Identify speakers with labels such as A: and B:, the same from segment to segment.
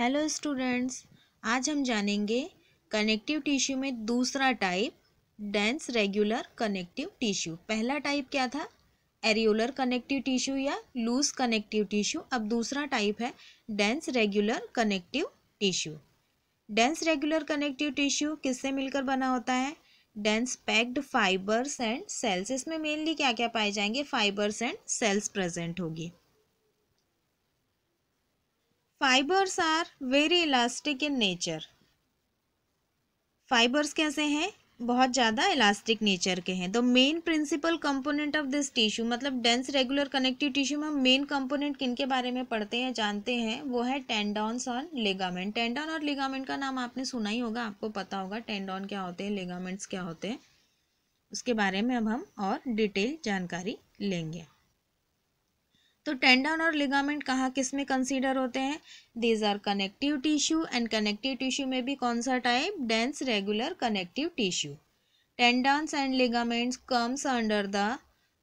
A: hello students आज हम जानेंगे कनेक्टिव टिश्यू में दूसरा type dense regular connective tissue पहला टाइप क्या था एरियोलर कनेक्टिव टिश्यू या लूज कनेक्टिव टिश्यू अब दूसरा टाइप है dense regular connective tissue dense regular connective tissue किससे मिलकर बना होता है dense packed fibres and cells इसमें मेनली क्या क्या पाए जाएंगे फाइबर्स एंड सेल्स प्रेजेंट होगी fibres are very elastic in nature fibres कैसे हैं बहुत ज़्यादा इलास्टिक नेचर के हैं the main principal component of this tissue मतलब डेंस रेगुलर कनेक्टिव टिश्यू में हम मेन कंपोनेंट किन के बारे में पढ़ते हैं जानते हैं वो है टेंडॉन्स और लेगामेंट टेंडॉन और लेगामेंट का नाम आपने सुना ही होगा आपको पता होगा टेंडॉन क्या होते हैं लेगामेंट्स क्या होते हैं उसके बारे में अब हम और डिटेल जानकारी लेंगे तो टेंडन और लिगामेंट कहाँ किस में कंसीडर होते हैं these are connective tissue and connective tissue में भी कौन सा type dense regular connective tissue tendons and ligaments comes under the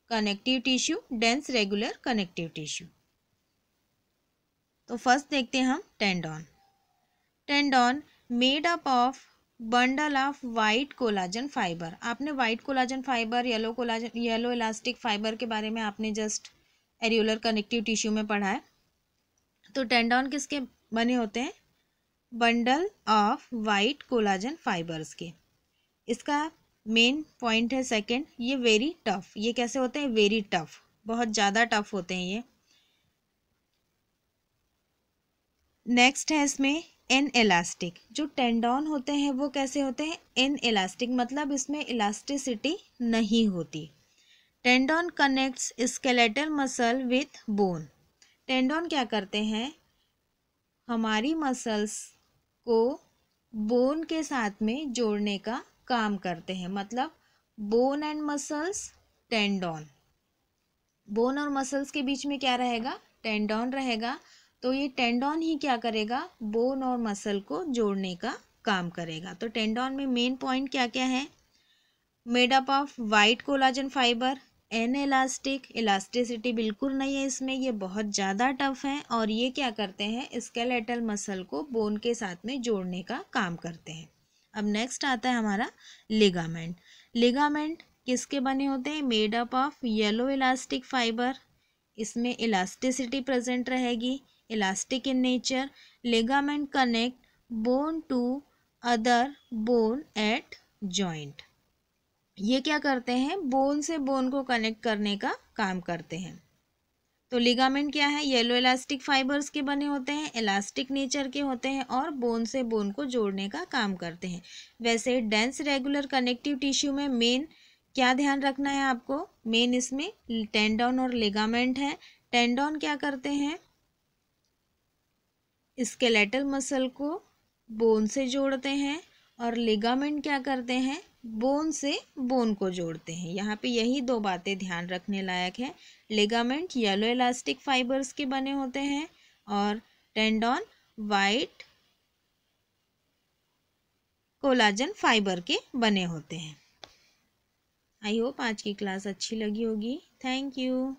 A: connective tissue dense regular connective tissue तो फर्स्ट देखते हैं हम tendon tendon made up of bundle of white collagen fibre आपने white collagen fibre yellow collagen yellow elastic fibre के बारे में आपने just areolar connective tissue में पढ़ा है तो टेंडॉन किसके बने होते हैं bundle of white collagen fibres के इसका मेन पॉइंट है सेकंड ये वेरी टफ ये कैसे होते हैं वेरी टफ बहुत ज़्यादा टफ होते हैं ये नेक्स्ट है इसमें एन इलास्टिक जो टेंडॉन होते हैं वो कैसे होते हैं एन इलास्टिक मतलब इसमें इलास्टिसिटी नहीं होती tendon connects skeletal muscle with bone tendon क्या करते हैं हमारी मसल्स को बोन के साथ में जोड़ने का काम करते हैं मतलब bone and muscles tendon bone और मसल्स के बीच में क्या रहेगा टेंडोन रहेगा तो ये टेंडोन ही क्या करेगा बोन और मसल को जोड़ने का काम करेगा तो टेंडोन में मेन पॉइंट क्या क्या है made up of white collagen fibre an elastic elasticity बिल्कुल नहीं है इसमें ये बहुत ज़्यादा टफ हैं और ये क्या करते हैं स्केलेटल मसल को बोन के साथ में जोड़ने का काम करते हैं अब नेक्स्ट आता है हमारा लिगामेंट लिगामेंट किसके बने होते हैं made up of yellow elastic fibre इसमें इलास्टिसिटी प्रेजेंट रहेगी elastic in nature ligament connect bone to other bone at joint ये क्या करते हैं बोन से बोन को कनेक्ट करने का काम करते हैं तो लिगामेंट क्या है येलो इलास्टिक फाइबर्स के बने होते हैं इलास्टिक नेचर के होते हैं और बोन से बोन को जोड़ने का काम करते हैं वैसे डेंस रेगुलर कनेक्टिव टिश्यू में मेन क्या ध्यान रखना है आपको मेन इसमें टेंडन और लिगामेंट है टेंडन क्या करते हैं स्केलेटल मसल को बोन से जोड़ते हैं और लिगामेंट क्या करते हैं बोन से बोन को जोड़ते हैं यहाँ पे यही दो बातें ध्यान रखने लायक है लेगामेंट येलो इलास्टिक फाइबर्स के बने होते हैं और टेंडॉन वाइट कोलाजन फाइबर के बने होते हैं आई होप आज की क्लास अच्छी लगी होगी थैंक यू